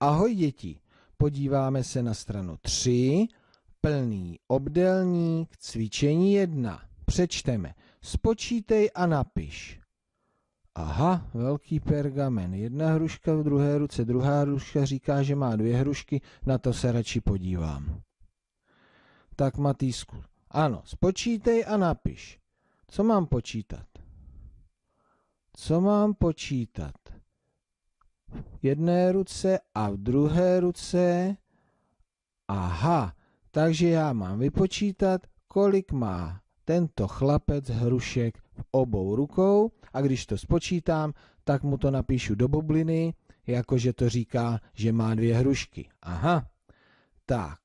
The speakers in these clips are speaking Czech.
Ahoj děti, podíváme se na stranu 3, plný obdelník, cvičení 1. Přečteme, spočítej a napiš. Aha, velký pergamen. Jedna hruška v druhé ruce, druhá hruška říká, že má dvě hrušky, na to se radši podívám. Tak Matýsku, ano, spočítej a napiš. Co mám počítat? Co mám počítat? jedné ruce a v druhé ruce. Aha, takže já mám vypočítat, kolik má tento chlapec hrušek v obou rukou a když to spočítám, tak mu to napíšu do bubliny, jakože to říká, že má dvě hrušky. Aha, tak.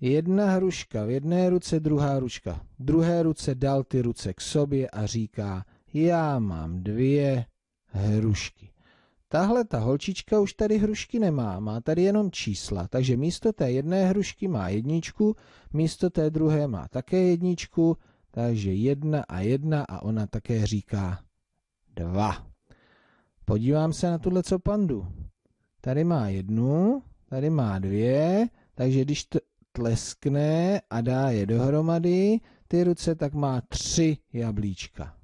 Jedna hruška v jedné ruce, druhá ručka. V druhé ruce dal ty ruce k sobě a říká, já mám dvě hrušky. Tahle ta holčička už tady hrušky nemá, má tady jenom čísla, takže místo té jedné hrušky má jedničku, místo té druhé má také jedničku, takže jedna a jedna a ona také říká dva. Podívám se na tuhle co pandu. Tady má jednu, tady má dvě, takže když tleskne a dá je dohromady, ty ruce, tak má tři jablíčka.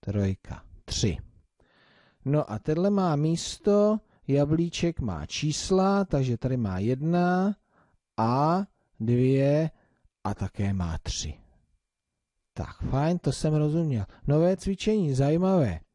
Trojka, tři. No a tenhle má místo, jablíček má čísla, takže tady má jedna a dvě a také má tři. Tak, fajn, to jsem rozuměl. Nové cvičení, zajímavé.